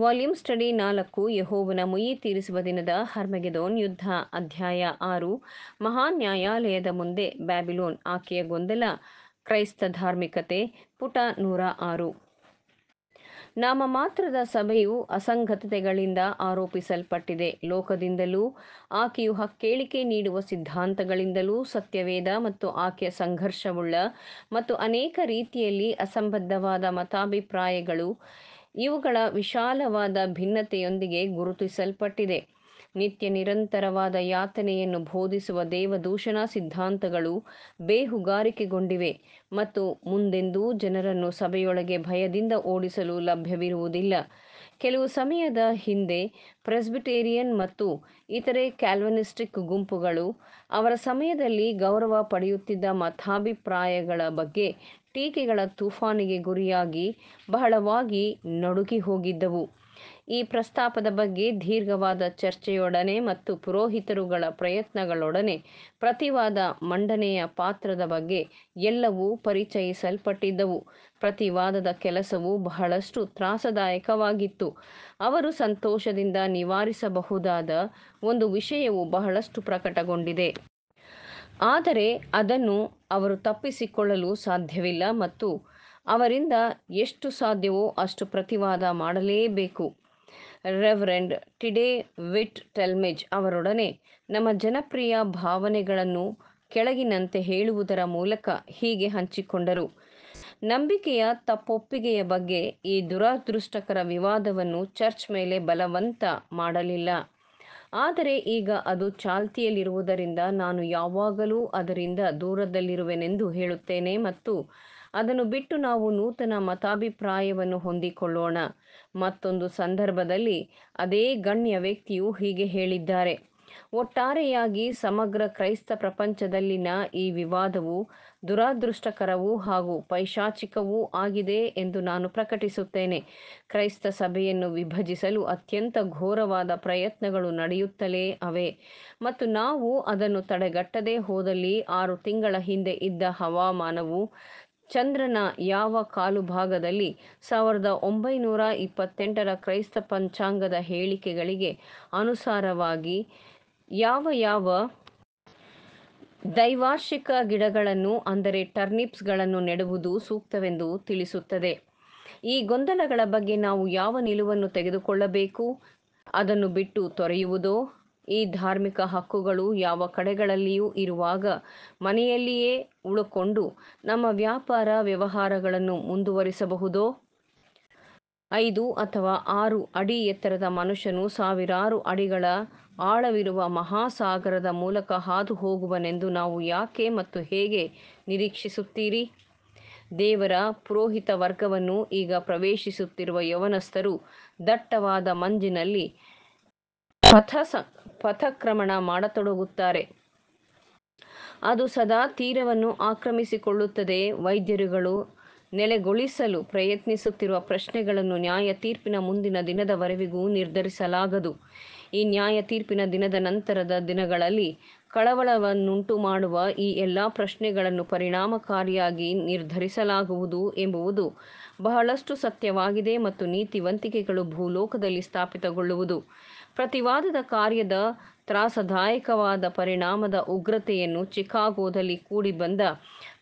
volume study ನಾಲ್ಕು ಯಹೋವನ ಮುಯಿ ತೀರಿಸುವ ದಿನದ ಹರ್ಮಗೆದೋನ್ ಯುದ್ಧ ಅಧ್ಯಾಯ ಆರು ಮಹಾನ್ ನ್ಯಾಯಾಲಯದ ಮುಂದೆ ಬ್ಯಾಬಿಲೋನ್ ಆಕೆಯ ಗೊಂದಲ ಕ್ರೈಸ್ತ ಧಾರ್ಮಿಕತೆ ಪುಟ ನೂರ ಆರು ನಾಮ ಮಾತ್ರದ ಸಭೆಯು ಅಸಂಗತತೆಗಳಿಂದ ಆರೋಪಿಸಲ್ಪಟ್ಟಿದೆ ಲೋಕದಿಂದಲೂ ಆಕೆಯು ಹಕ್ಕೇಳಿಕೆ ನೀಡುವ ಸಿದ್ಧಾಂತಗಳಿಂದಲೂ ಸತ್ಯವೇದ ಮತ್ತು ಆಕೆಯ ಸಂಘರ್ಷವುಳ್ಳ ಮತ್ತು ಅನೇಕ ರೀತಿಯಲ್ಲಿ ಅಸಂಬದ್ಧವಾದ ಮತಾಭಿಪ್ರಾಯಗಳು ಇವುಗಳ ವಿಶಾಲವಾದ ಭಿನ್ನತೆಯೊಂದಿಗೆ ಗುರುತಿಸಲ್ಪಟ್ಟಿದೆ ನಿತ್ಯ ನಿರಂತರವಾದ ಯಾತನೆಯನ್ನು ಬೋಧಿಸುವ ದೇವದೂಷಣ ಸಿದ್ಧಾಂತಗಳು ಬೇಹುಗಾರಿಕೆಗೊಂಡಿವೆ ಮತ್ತು ಮುಂದೆಂದೂ ಜನರನ್ನು ಸಭೆಯೊಳಗೆ ಭಯದಿಂದ ಓಡಿಸಲು ಲಭ್ಯವಿರುವುದಿಲ್ಲ ಕೆಲವು ಸಮಯದ ಹಿಂದೆ ಪ್ರೆಸ್ಬಿಟೇರಿಯನ್ ಮತ್ತು ಇತರೆ ಕ್ಯಾಲ್ವನಿಸ್ಟಿಕ್ ಗುಂಪುಗಳು ಅವರ ಸಮಯದಲ್ಲಿ ಗೌರವ ಪಡೆಯುತ್ತಿದ್ದ ಮತಾಭಿಪ್ರಾಯಗಳ ಬಗ್ಗೆ ಟೀಕೆಗಳ ತೂಫಾನಿಗೆ ಗುರಿಯಾಗಿ ಬಹಳವಾಗಿ ನಡುಗಿ ಹೋಗಿದ್ದವು ಈ ಪ್ರಸ್ತಾಪದ ಬಗ್ಗೆ ದೀರ್ಘವಾದ ಚರ್ಚೆಯೊಡನೆ ಮತ್ತು ಪುರೋಹಿತರುಗಳ ಪ್ರಯತ್ನಗಳೊಡನೆ ಪ್ರತಿವಾದ ಮಂಡನೆಯ ಪಾತ್ರದ ಬಗ್ಗೆ ಎಲ್ಲವೂ ಪರಿಚಯಿಸಲ್ಪಟ್ಟಿದ್ದವು ಪ್ರತಿವಾದದ ಕೆಲಸವು ಬಹಳಷ್ಟು ತ್ರಾಸದಾಯಕವಾಗಿತ್ತು ಅವರು ಸಂತೋಷದಿಂದ ನಿವಾರಿಸಬಹುದಾದ ಒಂದು ವಿಷಯವು ಬಹಳಷ್ಟು ಪ್ರಕಟಗೊಂಡಿದೆ ಆದರೆ ಅದನ್ನು ಅವರು ತಪ್ಪಿಸಿಕೊಳ್ಳಲು ಸಾಧ್ಯವಿಲ್ಲ ಮತ್ತು ಅವರಿಂದ ಎಷ್ಟು ಸಾಧ್ಯವೋ ಅಷ್ಟು ಪ್ರತಿವಾದ ಮಾಡಲೇಬೇಕು ರೆವರೆಂಡ್ ಟಿಡೆ ವಿಟ್ ಟೆಲ್ಮೆಜ್ ಅವರೊಡನೆ ನಮ್ಮ ಜನಪ್ರಿಯ ಭಾವನೆಗಳನ್ನು ಕೆಳಗಿನಂತೆ ಹೇಳುವುದರ ಮೂಲಕ ಹೀಗೆ ಹಂಚಿಕೊಂಡರು ನಂಬಿಕೆಯ ತಪ್ಪೊಪ್ಪಿಗೆಯ ಬಗ್ಗೆ ಈ ದುರದೃಷ್ಟಕರ ವಿವಾದವನ್ನು ಚರ್ಚ್ ಮೇಲೆ ಬಲವಂತ ಮಾಡಲಿಲ್ಲ ಆದರೆ ಈಗ ಅದು ಚಾಲ್ತಿಯಲ್ಲಿರುವುದರಿಂದ ನಾನು ಯಾವಾಗಲೂ ಅದರಿಂದ ದೂರದಲ್ಲಿರುವೆನೆಂದು ಹೇಳುತ್ತೇನೆ ಮತ್ತು ಅದನ್ನು ಬಿಟ್ಟು ನಾವು ನೂತನ ಮತಾಭಿಪ್ರಾಯವನ್ನು ಹೊಂದಿಕೊಳ್ಳೋಣ ಮತ್ತೊಂದು ಸಂದರ್ಭದಲ್ಲಿ ಅದೇ ಗಣ್ಯ ವ್ಯಕ್ತಿಯು ಹೀಗೆ ಹೇಳಿದ್ದಾರೆ ಒಟ್ಟಾರೆಯಾಗಿ ಸಮಗ್ರ ಕ್ರೈಸ್ತ ಪ್ರಪಂಚದಲ್ಲಿನ ಈ ವಿವಾದವು ದುರಾದೃಷ್ಟಕರವೂ ಹಾಗೂ ಪೈಶಾಚಿಕವೂ ಆಗಿದೆ ಎಂದು ನಾನು ಪ್ರಕಟಿಸುತ್ತೇನೆ ಕ್ರೈಸ್ತ ಸಭೆಯನ್ನು ವಿಭಜಿಸಲು ಅತ್ಯಂತ ಘೋರವಾದ ಪ್ರಯತ್ನಗಳು ನಡೆಯುತ್ತಲೇ ಅವೆ ಮತ್ತು ನಾವು ಅದನ್ನು ತಡೆಗಟ್ಟದೇ ಹೋದಲ್ಲಿ ಆರು ತಿಂಗಳ ಹಿಂದೆ ಇದ್ದ ಹವಾಮಾನವು ಚಂದ್ರನ ಯಾವ ಕಾಲುಭಾಗದಲ್ಲಿ ಭಾಗದಲ್ಲಿ ಸಾವಿರದ ಒಂಬೈನೂರ ಇಪ್ಪತ್ತೆಂಟರ ಕ್ರೈಸ್ತ ಪಂಚಾಂಗದ ಹೇಳಿಕೆಗಳಿಗೆ ಅನುಸಾರವಾಗಿ ಯಾವ ಯಾವ ದೈವಾರ್ಷಿಕ ಗಿಡಗಳನ್ನು ಅಂದರೆ ಟರ್ನಿಪ್ಸ್ಗಳನ್ನು ನೆಡುವುದು ಸೂಕ್ತವೆಂದು ತಿಳಿಸುತ್ತದೆ ಈ ಗೊಂದಲಗಳ ಬಗ್ಗೆ ನಾವು ಯಾವ ನಿಲುವನ್ನು ತೆಗೆದುಕೊಳ್ಳಬೇಕು ಅದನ್ನು ಬಿಟ್ಟು ತೊರೆಯುವುದೋ ಈ ಧಾರ್ಮಿಕ ಹಕ್ಕುಗಳು ಯಾವ ಕಡೆಗಳಲ್ಲಿಯೂ ಇರುವಾಗ ಮನೆಯಲ್ಲಿಯೇ ಉಳುಕೊಂಡು ನಮ್ಮ ವ್ಯಾಪಾರ ವ್ಯವಹಾರಗಳನ್ನು ಮುಂದುವರಿಸಬಹುದೋ ಐದು ಅಥವಾ ಆರು ಅಡಿ ಎತ್ತರದ ಮನುಷ್ಯನು ಸಾವಿರಾರು ಅಡಿಗಳ ಆಳವಿರುವ ಮಹಾಸಾಗರದ ಮೂಲಕ ಹಾದು ಹೋಗುವನೆಂದು ನಾವು ಯಾಕೆ ಮತ್ತು ಹೇಗೆ ನಿರೀಕ್ಷಿಸುತ್ತೀರಿ ದೇವರ ಪುರೋಹಿತ ವರ್ಗವನ್ನು ಈಗ ಪ್ರವೇಶಿಸುತ್ತಿರುವ ಯವನಸ್ಥರು ದಟ್ಟವಾದ ಮಂಜಿನಲ್ಲಿ ಪಥಸ ಪಥಕ್ರಮಣ ಮಾಡತೊಡಗುತ್ತಾರೆ ಅದು ಸದಾ ತೀರವನ್ನು ಆಕ್ರಮಿಸಿಕೊಳ್ಳುತ್ತದೆ ವೈದ್ಯರುಗಳು ನೆಲೆಗೊಳಿಸಲು ಪ್ರಯತ್ನಿಸುತ್ತಿರುವ ಪ್ರಶ್ನೆಗಳನ್ನು ನ್ಯಾಯ ತೀರ್ಪಿನ ಮುಂದಿನ ದಿನದವರೆವಿಗೂ ನಿರ್ಧರಿಸಲಾಗದು ಈ ನ್ಯಾಯ ತೀರ್ಪಿನ ದಿನದ ನಂತರದ ದಿನಗಳಲ್ಲಿ ಕಳವಳವನ್ನುಂಟು ಮಾಡುವ ಈ ಎಲ್ಲ ಪ್ರಶ್ನೆಗಳನ್ನು ಪರಿಣಾಮಕಾರಿಯಾಗಿ ನಿರ್ಧರಿಸಲಾಗುವುದು ಎಂಬುವುದು ಬಹಳಷ್ಟು ಸತ್ಯವಾಗಿದೆ ಮತ್ತು ನೀತಿವಂತಿಕೆಗಳು ಭೂಲೋಕದಲ್ಲಿ ಸ್ಥಾಪಿತಗೊಳ್ಳುವುದು ಪ್ರತಿವಾದದ ಕಾರ್ಯದ ತ್ರಾಸದಾಯಕವಾದ ಪರಿಣಾಮದ ಉಗ್ರತೆಯನ್ನು ಚಿಕಾಗೋದಲ್ಲಿ ಕೂಡಿಬಂದ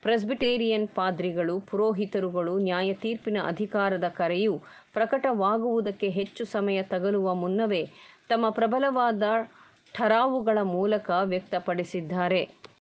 ಪ್ರೆಸ್ಬಿಟೇರಿಯನ್ ಪಾದ್ರಿಗಳು ಪುರೋಹಿತರುಗಳು ನ್ಯಾಯತೀರ್ಪಿನ ಅಧಿಕಾರದ ಕರೆಯು ಪ್ರಕಟವಾಗುವುದಕ್ಕೆ ಹೆಚ್ಚು ಸಮಯ ತಗಲುವ ಮುನ್ನವೇ ತಮ್ಮ ಪ್ರಬಲವಾದ ಠರಾವುಗಳ ಮೂಲಕ ವ್ಯಕ್ತಪಡಿಸಿದ್ದಾರೆ